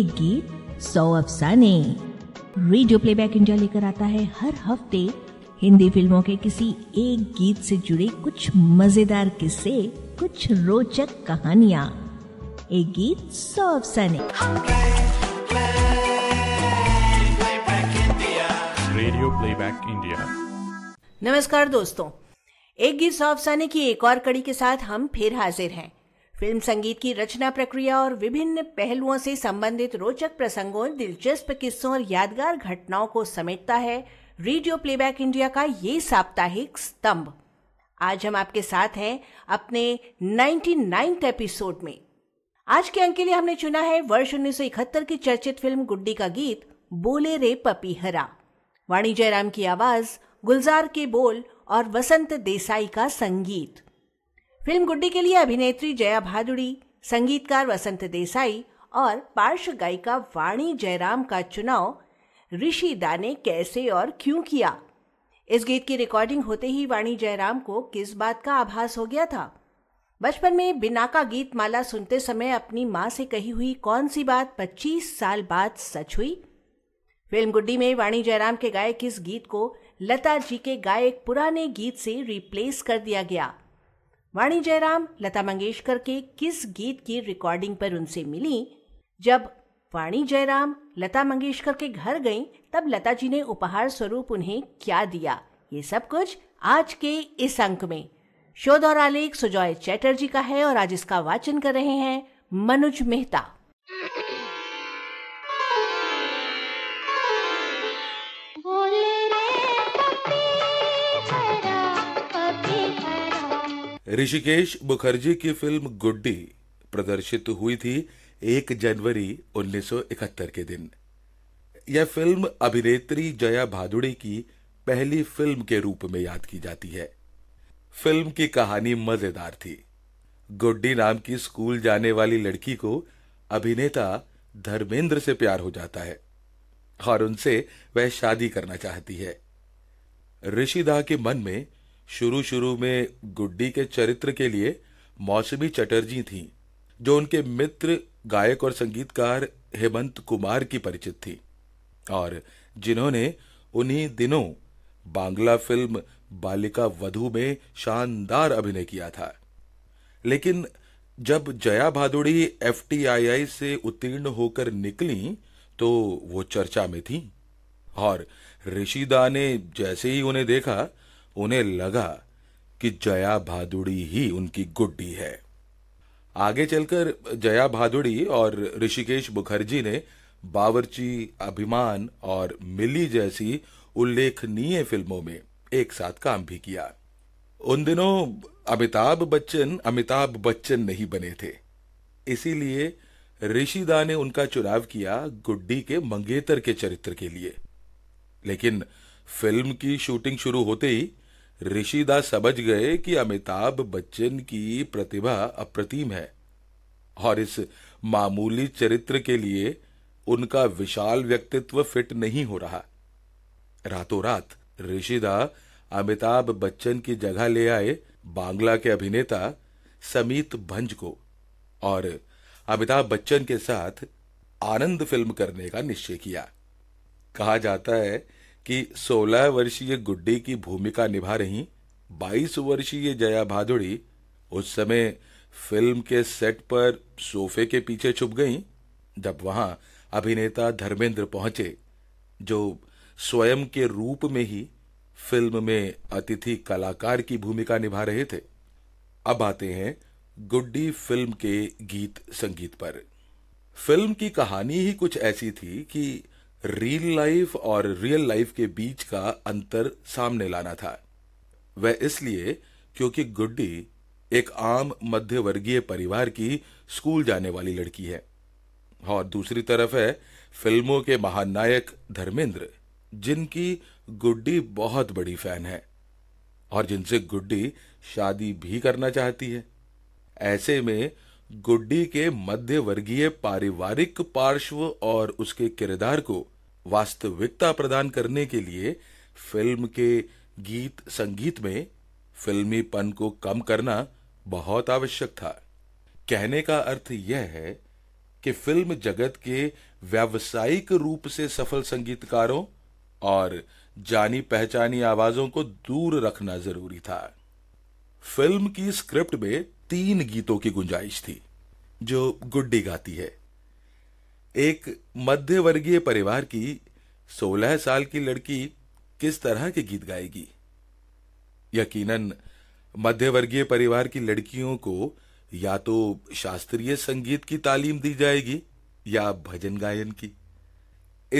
एक गीत सौ अफसाने रेडियो प्लेबैक इंडिया लेकर आता है हर हफ्ते हिंदी फिल्मों के किसी एक गीत से जुड़े कुछ मजेदार किस्से कुछ रोचक कहानियाँ एक गीत सौ अफसाने रेडियो प्लेबैक इंडिया नमस्कार दोस्तों एक गीत सौ अफसाने की एक और कड़ी के साथ हम फिर हाजिर हैं फिल्म संगीत की रचना प्रक्रिया और विभिन्न पहलुओं से संबंधित रोचक प्रसंगों दिलचस्प किस्सों और यादगार घटनाओं को समेटता है रेडियो प्लेबैक इंडिया का ये साप्ताहिक स्तंभ आज हम आपके साथ हैं अपने नाइन्टी एपिसोड में आज के अंक के लिए हमने चुना है वर्ष 1971 की चर्चित फिल्म गुड्डी का गीत बोले रे पपीहरा वाणी जयराम की आवाज गुलजार के बोल और वसंत देसाई का संगीत फिल्म गुड्डी के लिए अभिनेत्री जया भादुड़ी संगीतकार वसंत देसाई और पार्श्व गायिका वाणी जयराम का चुनाव ऋषि दा ने कैसे और क्यों किया इस गीत की रिकॉर्डिंग होते ही वाणी जयराम को किस बात का आभास हो गया था बचपन में का गीत माला सुनते समय अपनी माँ से कही हुई कौन सी बात 25 साल बाद सच हुई फिल्म गुड्डी में वाणी जयराम के गायक किस गीत को लता जी के गायक पुराने गीत से रिप्लेस कर दिया गया वाणी जयराम लता मंगेशकर के किस गीत की रिकॉर्डिंग पर उनसे मिली जब वाणी जयराम लता मंगेशकर के घर गईं तब लता जी ने उपहार स्वरूप उन्हें क्या दिया ये सब कुछ आज के इस अंक में शोध और आलेख सुजॉय चैटर्जी का है और आज इसका वाचन कर रहे हैं मनुज मेहता ऋषिकेश मुखर्जी की फिल्म गुड्डी प्रदर्शित हुई थी 1 जनवरी 1971 के दिन यह फिल्म अभिनेत्री जया भादुड़ी की पहली फिल्म के रूप में याद की जाती है फिल्म की कहानी मजेदार थी गुड्डी नाम की स्कूल जाने वाली लड़की को अभिनेता धर्मेंद्र से प्यार हो जाता है और उनसे वह शादी करना चाहती है ऋषिदा के मन में शुरू शुरू में गुड्डी के चरित्र के लिए मौसमी चटर्जी थी जो उनके मित्र गायक और संगीतकार हेमंत कुमार की परिचित थी और जिन्होंने उन्हीं दिनों बांग्ला फिल्म बालिका वधु में शानदार अभिनय किया था लेकिन जब जया भादुड़ी एफ से उत्तीर्ण होकर निकली तो वो चर्चा में थी और ऋषिदा ने जैसे ही उन्हें देखा उन्हें लगा कि जया भादुड़ी ही उनकी गुड्डी है आगे चलकर जया भादुड़ी और ऋषिकेश मुखर्जी ने बावर्ची अभिमान और मिली जैसी उल्लेखनीय फिल्मों में एक साथ काम भी किया उन दिनों अमिताभ बच्चन अमिताभ बच्चन नहीं बने थे इसीलिए ऋषिदा ने उनका चुनाव किया गुड्डी के मंगेतर के चरित्र के लिए लेकिन फिल्म की शूटिंग शुरू होते ही ऋषिदा समझ गए कि अमिताभ बच्चन की प्रतिभा अप्रतिम है और इस मामूली चरित्र के लिए उनका विशाल व्यक्तित्व फिट नहीं हो रहा रातों रात ऋषिदा अमिताभ बच्चन की जगह ले आए बांग्ला के अभिनेता समीत भंज को और अमिताभ बच्चन के साथ आनंद फिल्म करने का निश्चय किया कहा जाता है कि 16 वर्षीय गुड्डी की भूमिका निभा रही 22 वर्षीय जया भादुड़ी उस समय फिल्म के सेट पर सोफे के पीछे छुप गई जब वहां अभिनेता धर्मेंद्र पहुंचे जो स्वयं के रूप में ही फिल्म में अतिथि कलाकार की भूमिका निभा रहे थे अब आते हैं गुड्डी फिल्म के गीत संगीत पर फिल्म की कहानी ही कुछ ऐसी थी कि रियल लाइफ और रियल लाइफ के बीच का अंतर सामने लाना था वह इसलिए क्योंकि गुड्डी एक आम मध्यवर्गीय परिवार की स्कूल जाने वाली लड़की है और दूसरी तरफ है फिल्मों के महानायक धर्मेंद्र जिनकी गुड्डी बहुत बड़ी फैन है और जिनसे गुड्डी शादी भी करना चाहती है ऐसे में गुड्डी के मध्य वर्गीय पारिवारिक पार्श्व और उसके किरदार को वास्तविकता प्रदान करने के लिए फिल्म के गीत संगीत में फिल्मीपन को कम करना बहुत आवश्यक था कहने का अर्थ यह है कि फिल्म जगत के व्यावसायिक रूप से सफल संगीतकारों और जानी पहचानी आवाजों को दूर रखना जरूरी था फिल्म की स्क्रिप्ट में तीन गीतों की गुंजाइश थी जो गुड्डी गाती है एक मध्यवर्गीय परिवार की सोलह साल की लड़की किस तरह के गीत गाएगी यकीनन मध्यवर्गीय परिवार की लड़कियों को या तो शास्त्रीय संगीत की तालीम दी जाएगी या भजन गायन की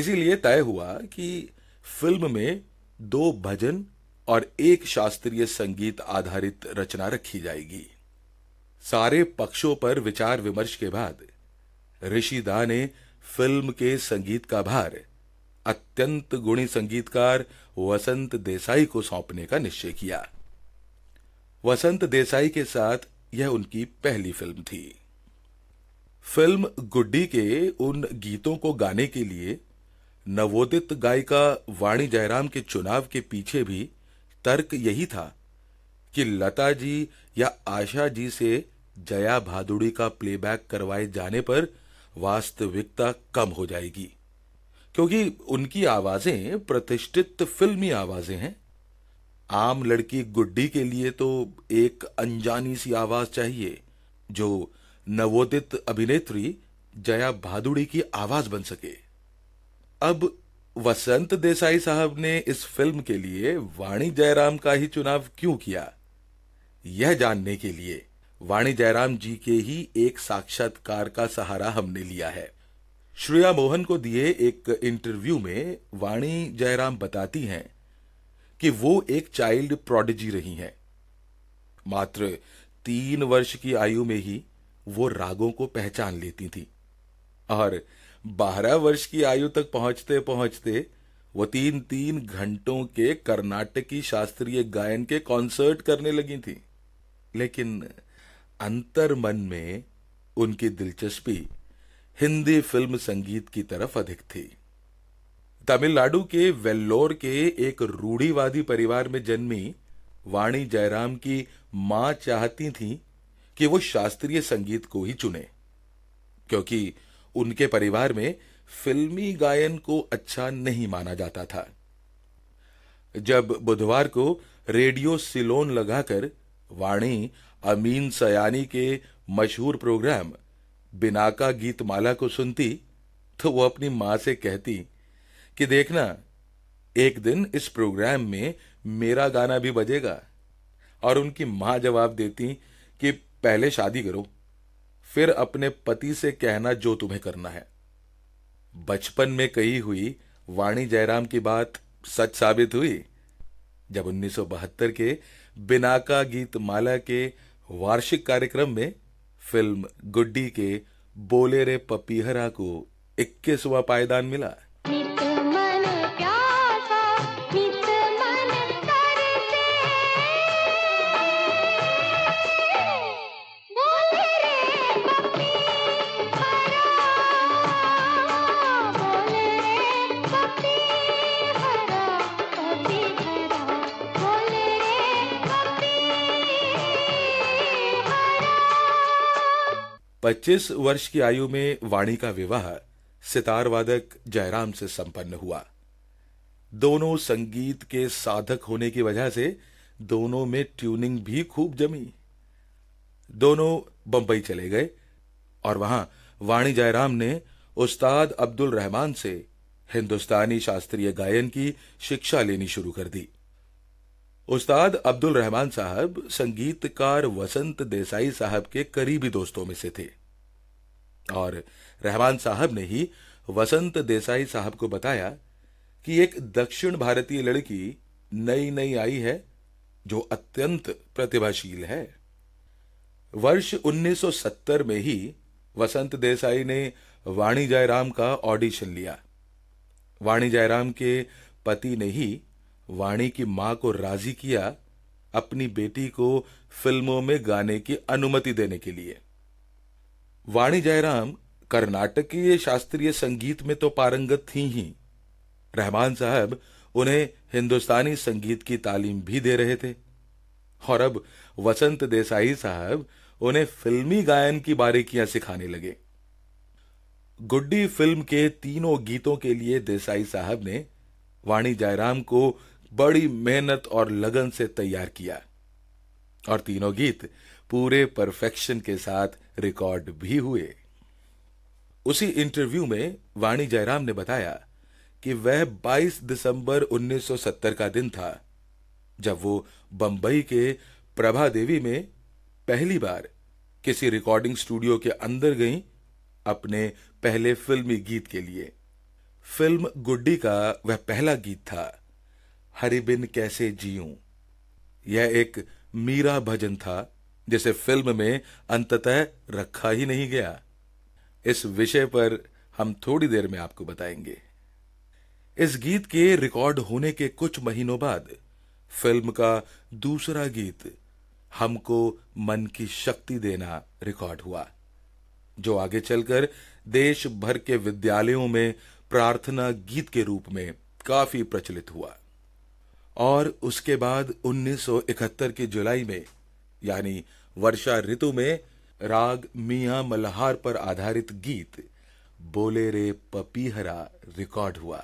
इसीलिए तय हुआ कि फिल्म में दो भजन और एक शास्त्रीय संगीत आधारित रचना रखी जाएगी सारे पक्षों पर विचार विमर्श के बाद ऋषिदा ने फिल्म के संगीत का भार अत्यंत गुणी संगीतकार वसंत देसाई को सौंपने का निश्चय किया वसंत देसाई के साथ यह उनकी पहली फिल्म थी फिल्म गुड्डी के उन गीतों को गाने के लिए नवोदित गायिका वाणी जयराम के चुनाव के पीछे भी तर्क यही था कि लता जी या आशा जी से जया भादुड़ी का प्लेबैक करवाए जाने पर वास्तविकता कम हो जाएगी क्योंकि उनकी आवाजें प्रतिष्ठित फिल्मी आवाजें हैं आम लड़की गुड्डी के लिए तो एक अनजानी सी आवाज चाहिए जो नवोदित अभिनेत्री जया भादुड़ी की आवाज बन सके अब वसंत देसाई साहब ने इस फिल्म के लिए वाणी जयराम का ही चुनाव क्यों किया यह जानने के लिए वाणी जयराम जी के ही एक साक्षात्कार का सहारा हमने लिया है श्रेया मोहन को दिए एक इंटरव्यू में वाणी जयराम बताती हैं कि वो एक चाइल्ड प्रोडिजी रही हैं मात्र तीन वर्ष की आयु में ही वो रागों को पहचान लेती थी और बारह वर्ष की आयु तक पहुंचते पहुंचते वो तीन तीन घंटों के कर्नाटकी शास्त्रीय गायन के कॉन्सर्ट करने लगी थी लेकिन अंतर मन में उनकी दिलचस्पी हिंदी फिल्म संगीत की तरफ अधिक थी तमिलनाडु के वेल्लोर के एक रूढ़ीवादी परिवार में जन्मी वाणी जयराम की मां चाहती थी कि वो शास्त्रीय संगीत को ही चुने क्योंकि उनके परिवार में फिल्मी गायन को अच्छा नहीं माना जाता था जब बुधवार को रेडियो सिलोन लगाकर वाणी अमीन सयानी के मशहूर प्रोग्राम बिनाका गीतमाला को सुनती तो वो अपनी मां से कहती कि देखना एक दिन इस प्रोग्राम में मेरा गाना भी बजेगा और उनकी मां जवाब देती कि पहले शादी करो फिर अपने पति से कहना जो तुम्हें करना है बचपन में कही हुई वाणी जयराम की बात सच साबित हुई जब 1972 के बिनाका गीत माला के वार्षिक कार्यक्रम में फिल्म गुड्डी के बोले रे पपीहरा को इक्कीसवा पायदान मिला 25 वर्ष की आयु में वाणी का विवाह सितार वादक जयराम से संपन्न हुआ दोनों संगीत के साधक होने की वजह से दोनों में ट्यूनिंग भी खूब जमी दोनों बंबई चले गए और वहां वाणी जयराम ने उस्ताद अब्दुल रहमान से हिंदुस्तानी शास्त्रीय गायन की शिक्षा लेनी शुरू कर दी उस्ताद अब्दुल रहमान साहब संगीतकार वसंत देसाई साहब के करीबी दोस्तों में से थे और रहमान साहब ने ही वसंत देसाई साहब को बताया कि एक दक्षिण भारतीय लड़की नई नई आई है जो अत्यंत प्रतिभाशील है वर्ष 1970 में ही वसंत देसाई ने वाणी जयराम का ऑडिशन लिया वाणी जयराम के पति ने ही वाणी की मां को राजी किया अपनी बेटी को फिल्मों में गाने की अनुमति देने के लिए वाणी जयराम कर्नाटकीय शास्त्रीय संगीत में तो पारंगत थी ही रहमान साहब उन्हें हिंदुस्तानी संगीत की तालीम भी दे रहे थे और अब वसंत देसाई साहब उन्हें फिल्मी गायन की बारीकियां सिखाने लगे गुड्डी फिल्म के तीनों गीतों के लिए देसाई साहब ने वाणी जयराम को बड़ी मेहनत और लगन से तैयार किया और तीनों गीत पूरे परफेक्शन के साथ रिकॉर्ड भी हुए उसी इंटरव्यू में वाणी जयराम ने बताया कि वह 22 दिसंबर 1970 का दिन था जब वो बंबई के प्रभा देवी में पहली बार किसी रिकॉर्डिंग स्टूडियो के अंदर गई अपने पहले फिल्मी गीत के लिए फिल्म गुड्डी का वह पहला गीत था हरिबिन कैसे जीऊं यह एक मीरा भजन था जिसे फिल्म में अंततः रखा ही नहीं गया इस विषय पर हम थोड़ी देर में आपको बताएंगे इस गीत के रिकॉर्ड होने के कुछ महीनों बाद फिल्म का दूसरा गीत हमको मन की शक्ति देना रिकॉर्ड हुआ जो आगे चलकर देश भर के विद्यालयों में प्रार्थना गीत के रूप में काफी प्रचलित हुआ और उसके बाद 1971 की जुलाई में यानी वर्षा ऋतु में राग मिया मल्हार पर आधारित गीत बोले रे पपीहरा रिकॉर्ड हुआ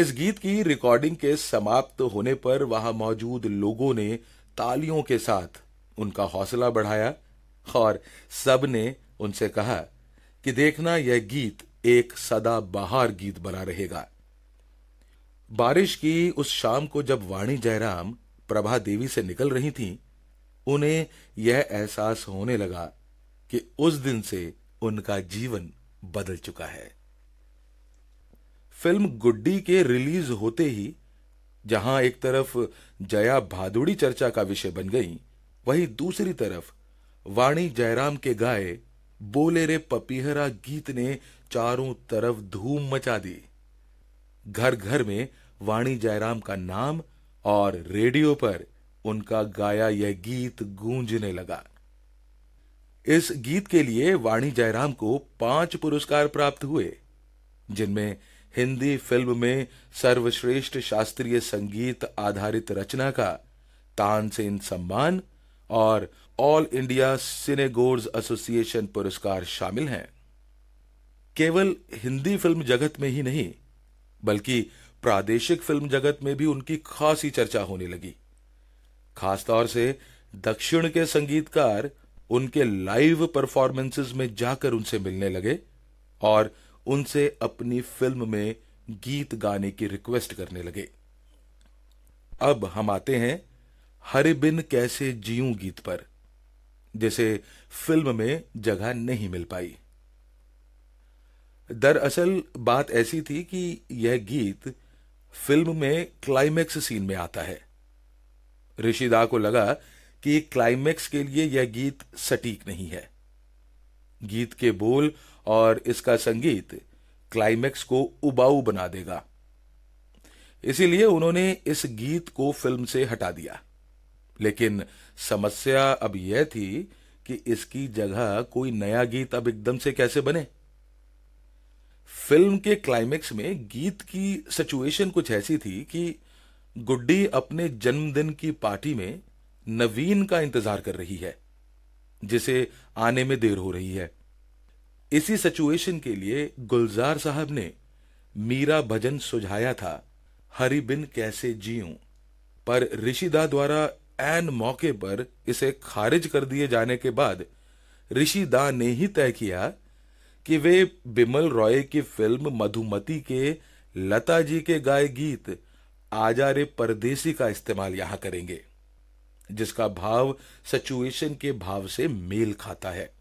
इस गीत की रिकॉर्डिंग के समाप्त होने पर वहां मौजूद लोगों ने तालियों के साथ उनका हौसला बढ़ाया और सबने उनसे कहा कि देखना यह गीत एक सदा बहार गीत बना रहेगा बारिश की उस शाम को जब वाणी जयराम प्रभा देवी से निकल रही थीं, उन्हें यह एहसास होने लगा कि उस दिन से उनका जीवन बदल चुका है फिल्म गुड्डी के रिलीज होते ही जहां एक तरफ जया भादुड़ी चर्चा का विषय बन गई वहीं दूसरी तरफ वाणी जयराम के गाए बोले रे पपीहरा गीत ने चारों तरफ धूम मचा दी घर घर में वाणी जयराम का नाम और रेडियो पर उनका गाया यह गीत गूंजने लगा इस गीत के लिए वाणी जयराम को पांच पुरस्कार प्राप्त हुए जिनमें हिंदी फिल्म में सर्वश्रेष्ठ शास्त्रीय संगीत आधारित रचना का तानसेन सम्मान और ऑल इंडिया सिनेगोर्स एसोसिएशन पुरस्कार शामिल हैं केवल हिंदी फिल्म जगत में ही नहीं बल्कि प्रादेशिक फिल्म जगत में भी उनकी खासी चर्चा होने लगी खासतौर से दक्षिण के संगीतकार उनके लाइव परफॉर्मेंसेस में जाकर उनसे मिलने लगे और उनसे अपनी फिल्म में गीत गाने की रिक्वेस्ट करने लगे अब हम आते हैं हरिबिन कैसे जीऊं गीत पर जिसे फिल्म में जगह नहीं मिल पाई दरअसल बात ऐसी थी कि यह गीत फिल्म में क्लाइमैक्स सीन में आता है ऋषिदा को लगा कि क्लाइमैक्स के लिए यह गीत सटीक नहीं है गीत के बोल और इसका संगीत क्लाइमैक्स को उबाऊ बना देगा इसीलिए उन्होंने इस गीत को फिल्म से हटा दिया लेकिन समस्या अब यह थी कि इसकी जगह कोई नया गीत अब एकदम से कैसे बने फिल्म के क्लाइमेक्स में गीत की सिचुएशन कुछ ऐसी थी कि गुड्डी अपने जन्मदिन की पार्टी में नवीन का इंतजार कर रही है जिसे आने में देर हो रही है इसी सिचुएशन के लिए गुलजार साहब ने मीरा भजन सुझाया था हरिबिन बिन कैसे जीऊं पर ऋषिदा द्वारा एन मौके पर इसे खारिज कर दिए जाने के बाद ऋषि दा ने ही तय किया कि वे बिमल रॉय की फिल्म मधुमती के लता जी के गाए गीत आजारे परदेसी का इस्तेमाल यहां करेंगे जिसका भाव सिचुएशन के भाव से मेल खाता है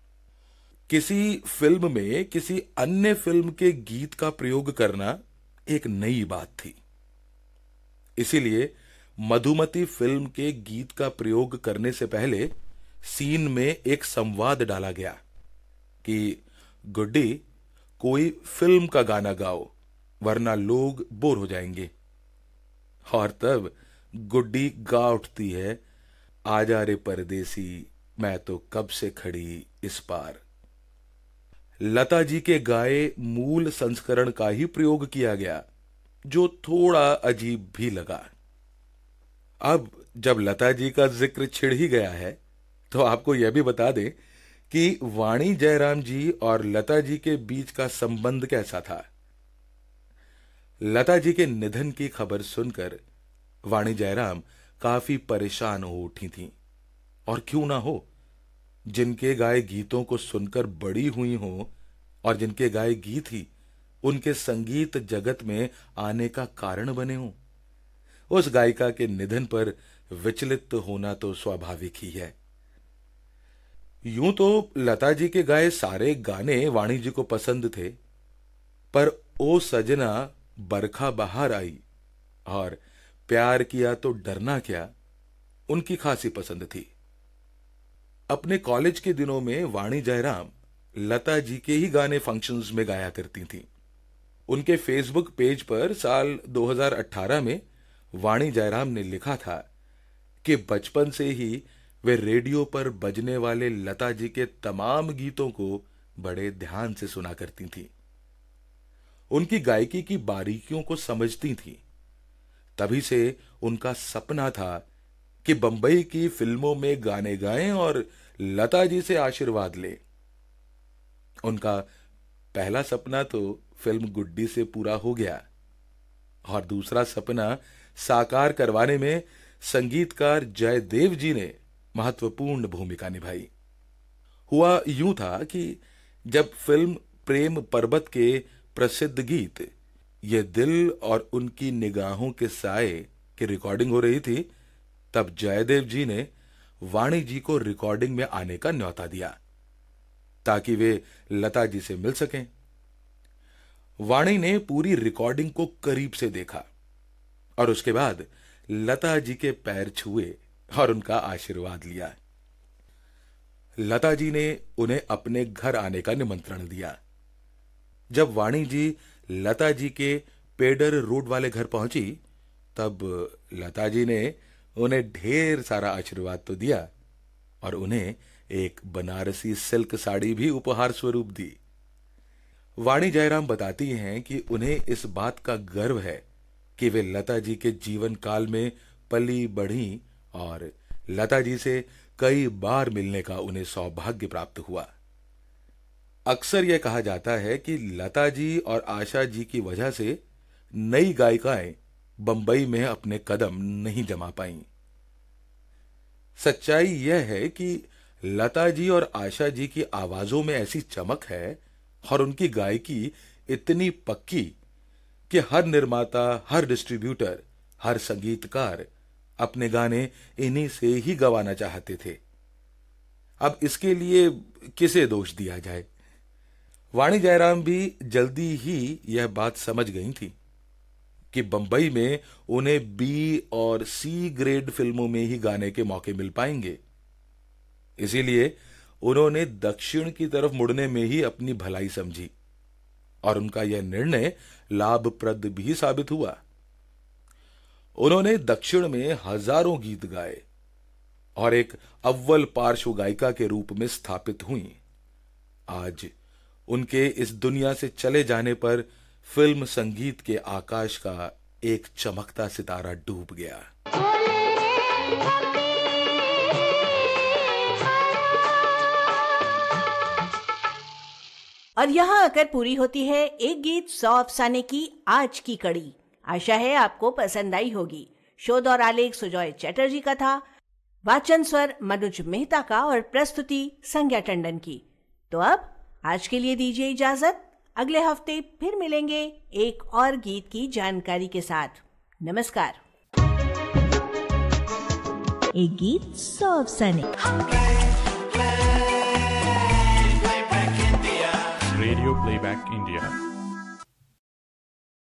किसी फिल्म में किसी अन्य फिल्म के गीत का प्रयोग करना एक नई बात थी इसीलिए मधुमती फिल्म के गीत का प्रयोग करने से पहले सीन में एक संवाद डाला गया कि गुड्डी कोई फिल्म का गाना गाओ वरना लोग बोर हो जाएंगे और तब गुड्डी गा उठती है आ जा रे परदेसी मैं तो कब से खड़ी इस पार लता जी के गाए मूल संस्करण का ही प्रयोग किया गया जो थोड़ा अजीब भी लगा अब जब लता जी का जिक्र छिड़ ही गया है तो आपको यह भी बता दें कि वाणी जयराम जी और लता जी के बीच का संबंध कैसा था लता जी के निधन की खबर सुनकर वाणी जयराम काफी परेशान हो उठी थी और क्यों ना हो जिनके गाए गीतों को सुनकर बड़ी हुई हो और जिनके गाए गीत ही उनके संगीत जगत में आने का कारण बने हों उस गायिका के निधन पर विचलित होना तो स्वाभाविक ही है यूं तो लता जी के गाए सारे गाने वाणी जी को पसंद थे पर ओ सजना बरखा बाहर आई और प्यार किया तो डरना क्या उनकी खासी पसंद थी अपने कॉलेज के दिनों में वाणी जयराम लता जी के ही गाने फंक्शंस में गाया करती थी उनके फेसबुक पेज पर साल 2018 में वाणी जयराम ने लिखा था कि बचपन से ही वे रेडियो पर बजने वाले लता जी के तमाम गीतों को बड़े ध्यान से सुना करती थी उनकी गायकी की बारीकियों को समझती थी तभी से उनका सपना था कि बंबई की फिल्मों में गाने गाएं और लता जी से आशीर्वाद लें। उनका पहला सपना तो फिल्म गुड्डी से पूरा हो गया और दूसरा सपना साकार करवाने में संगीतकार जयदेव जी ने महत्वपूर्ण भूमिका निभाई हुआ यूं था कि जब फिल्म प्रेम पर्वत के प्रसिद्ध गीत ये दिल और उनकी निगाहों के साय की रिकॉर्डिंग हो रही थी तब जयदेव जी ने वाणी जी को रिकॉर्डिंग में आने का न्योता दिया ताकि वे लता जी से मिल सकें वाणी ने पूरी रिकॉर्डिंग को करीब से देखा और उसके बाद लता जी के पैर छुए और उनका आशीर्वाद लिया लता जी ने उन्हें अपने घर आने का निमंत्रण दिया जब वाणी जी लता जी के पेडर रोड वाले घर पहुंची तब लता जी ने उन्हें ढेर सारा आशीर्वाद तो दिया और उन्हें एक बनारसी सिल्क साड़ी भी उपहार स्वरूप दी वाणी जयराम बताती हैं कि उन्हें इस बात का गर्व है कि वे लता जी के जीवन काल में पली बढ़ी और लता जी से कई बार मिलने का उन्हें सौभाग्य प्राप्त हुआ अक्सर यह कहा जाता है कि लता जी और आशा जी की वजह से नई गायिकाएं बंबई में अपने कदम नहीं जमा पाईं। सच्चाई यह है कि लता जी और आशा जी की आवाजों में ऐसी चमक है और उनकी गायकी इतनी पक्की कि हर निर्माता हर डिस्ट्रीब्यूटर हर संगीतकार अपने गाने इन्हीं से ही गवाना चाहते थे अब इसके लिए किसे दोष दिया जाए वाणी जयराम भी जल्दी ही यह बात समझ गई थी कि बंबई में उन्हें बी और सी ग्रेड फिल्मों में ही गाने के मौके मिल पाएंगे इसीलिए उन्होंने दक्षिण की तरफ मुड़ने में ही अपनी भलाई समझी और उनका यह निर्णय लाभप्रद भी साबित हुआ उन्होंने दक्षिण में हजारों गीत गाए और एक अव्वल पार्श्व गायिका के रूप में स्थापित हुई आज उनके इस दुनिया से चले जाने पर फिल्म संगीत के आकाश का एक चमकता सितारा डूब गया और यहाँ आकर पूरी होती है एक गीत सौ अफसाने की आज की कड़ी आशा है आपको पसंद आई होगी शोध और आलेख सुजॉय चैटर्जी का था वाचन स्वर मनुज मेहता का और प्रस्तुति संज्ञा टंडन की तो अब आज के लिए दीजिए इजाजत अगले हफ्ते फिर मिलेंगे एक और गीत की जानकारी के साथ नमस्कार एक गीत सौ अफसाने Radio Playback India.